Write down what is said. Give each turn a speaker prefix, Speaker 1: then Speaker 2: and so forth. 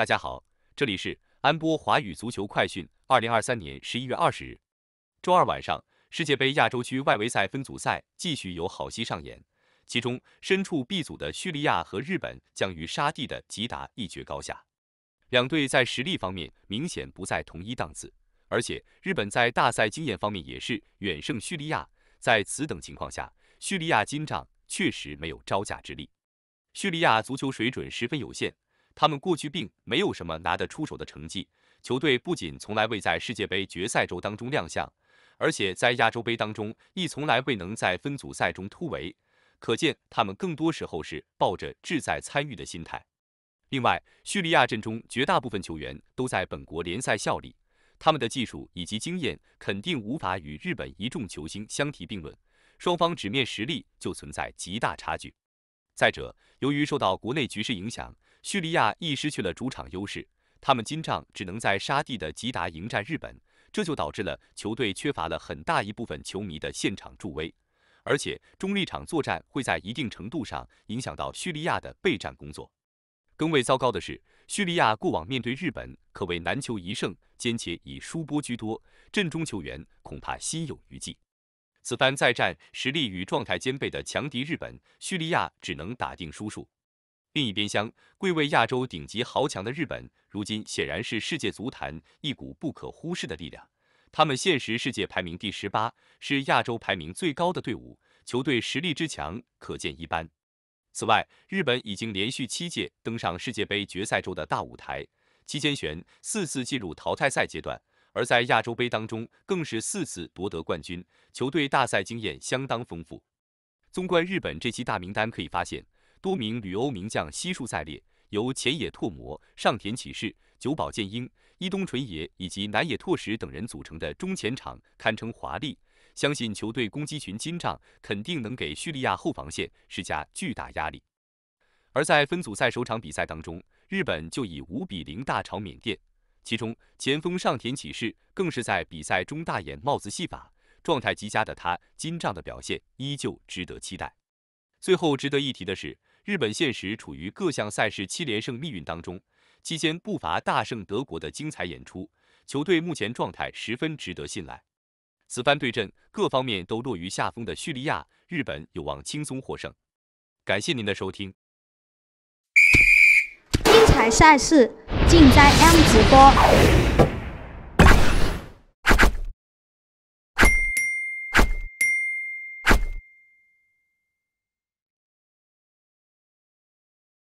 Speaker 1: 大家好，这里是安波华语足球快讯。二零二三年十一月二十日，周二晚上，世界杯亚洲区外围赛分组赛继续有好戏上演。其中，身处 B 组的叙利亚和日本将与沙地的吉达一决高下。两队在实力方面明显不在同一档次，而且日本在大赛经验方面也是远胜叙利亚。在此等情况下，叙利亚金帐确实没有招架之力。叙利亚足球水准十分有限。他们过去并没有什么拿得出手的成绩，球队不仅从来未在世界杯决赛周当中亮相，而且在亚洲杯当中亦从来未能在分组赛中突围。可见，他们更多时候是抱着志在参与的心态。另外，叙利亚阵中绝大部分球员都在本国联赛效力，他们的技术以及经验肯定无法与日本一众球星相提并论，双方纸面实力就存在极大差距。再者，由于受到国内局势影响，叙利亚亦失去了主场优势，他们今仗只能在沙地的吉达迎战日本，这就导致了球队缺乏了很大一部分球迷的现场助威，而且中立场作战会在一定程度上影响到叙利亚的备战工作。更为糟糕的是，叙利亚过往面对日本可谓难求一胜，兼且以输波居多，阵中球员恐怕心有余悸。此番再战实力与状态兼备的强敌日本，叙利亚只能打定输数。另一边厢，贵为亚洲顶级豪强的日本，如今显然是世界足坛一股不可忽视的力量。他们现实世界排名第十八，是亚洲排名最高的队伍，球队实力之强可见一斑。此外，日本已经连续七届登上世界杯决赛周的大舞台，期间玄四次进入淘汰赛阶段，而在亚洲杯当中更是四次夺得冠军，球队大赛经验相当丰富。纵观日本这期大名单，可以发现。多名旅欧名将悉数在列，由前野拓磨、上田启士、久保健英、伊东纯也以及南野拓实等人组成的中前场堪称华丽，相信球队攻击群金帐肯定能给叙利亚后防线施加巨大压力。而在分组赛首场比赛当中，日本就以五比零大超缅甸，其中前锋上田启士更是在比赛中大演帽子戏法，状态极佳的他金帐的表现依旧值得期待。最后值得一提的是。日本现时处于各项赛事七连胜命运当中，期间不乏大胜德国的精彩演出，球队目前状态十分值得信赖。此番对阵各方面都落于下风的叙利亚，日本有望轻松获胜。感谢您的收听，精彩赛事尽在 M 直播。